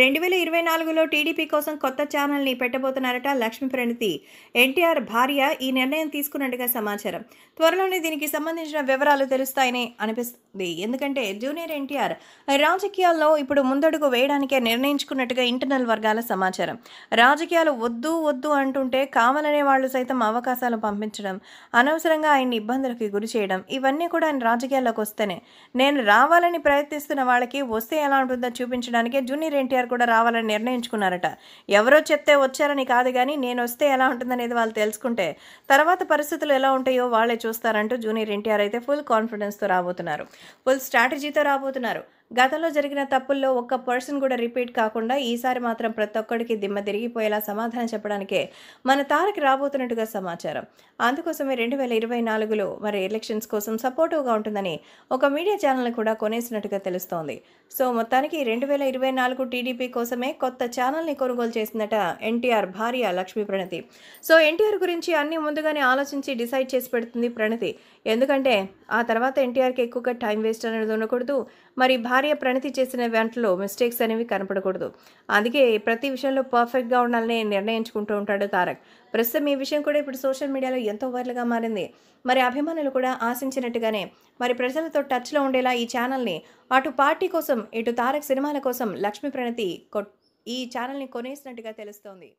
రెండు వేల ఇరవై నాలుగులో టీడీపీ కోసం కొత్త ఛానల్ని పెట్టబోతున్నారట లక్ష్మీ ప్రణితి ఎన్టీఆర్ భార్య ఈ నిర్ణయం తీసుకున్నట్టుగా సమాచారం త్వరలోనే దీనికి సంబంధించిన వివరాలు తెలుస్తాయని అనిపిస్తుంది ఎందుకంటే జూనియర్ ఎన్టీఆర్ రాజకీయాల్లో ఇప్పుడు ముందడుగు వేయడానికే నిర్ణయించుకున్నట్టుగా ఇంటర్నల్ వర్గాల సమాచారం రాజకీయాలు వద్దు వద్దు అంటుంటే కావాలనే వాళ్ళు సైతం అవకాశాలు పంపించడం అనవసరంగా ఆయన్ని ఇబ్బందులకు గురి చేయడం ఇవన్నీ కూడా ఆయన రాజకీయాల్లోకి వస్తేనే నేను రావాలని ప్రయత్నిస్తున్న వాళ్ళకి వస్తే ఎలా ఉంటుందో చూపించడానికి జూనియర్ ఎన్టీఆర్ గారు కూడా రావాలని నిర్ణయించుకున్నారట ఎవరో చెప్తే వచ్చారని కాదు కానీ నేను వస్తే ఎలా ఉంటుందనేది వాళ్ళు తెలుసుకుంటే తర్వాత పరిస్థితులు ఎలా ఉంటాయో వాళ్ళే చూస్తారంటూ జూనియర్ ఎన్టీఆర్ అయితే ఫుల్ కాన్ఫిడెన్స్తో రాబోతున్నారు ఫుల్ స్ట్రాటజీతో రాబోతున్నారు గతంలో జరిగిన తప్పుల్లో ఒక్క పర్సన్ కూడా రిపీట్ కాకుండా ఈసారి మాత్రం ప్రతి ఒక్కడికి దిమ్మ తిరిగిపోయేలా సమాధానం చెప్పడానికే మన తారక్ రాబోతున్నట్టుగా సమాచారం అందుకోసమే రెండు వేల ఇరవై నాలుగులో మరి ఎలక్షన్స్ కోసం సపోర్టివ్గా ఉంటుందని ఒక మీడియా ఛానల్ కూడా కొనేసినట్టుగా తెలుస్తోంది సో మొత్తానికి రెండు వేల ఇరవై నాలుగు టీడీపీ కోసమే కొత్త ఛానల్ని కొనుగోలు చేసిందట ఎన్టీఆర్ భార్య లక్ష్మీ ప్రణతి సో ఎన్టీఆర్ గురించి అన్ని ముందుగానే ఆలోచించి డిసైడ్ చేసి పెడుతుంది ప్రణతి ఎందుకంటే ఆ తర్వాత ఎన్టీఆర్కి ఎక్కువగా టైం వేస్ట్ అనేది ఉండకూడదు మరి భార్య భార్య ప్రణతి చేసిన వెంటలో మిస్టేక్స్ అనేవి కనపడకూడదు అందుకే ప్రతి విషయంలో పర్ఫెక్ట్గా ఉండాలని నిర్ణయించుకుంటూ ఉంటాడు తారక్ ప్రస్తుతం ఈ విషయం కూడా ఇప్పుడు సోషల్ మీడియాలో ఎంతో వైరల్గా మారింది మరి అభిమానులు కూడా ఆశించినట్టుగానే మరి ప్రజలతో టచ్లో ఉండేలా ఈ ఛానల్ని అటు పార్టీ కోసం ఇటు తారక్ సినిమాల కోసం లక్ష్మీ ప్రణతి ఈ ఛానల్ని కొనేసినట్టుగా తెలుస్తోంది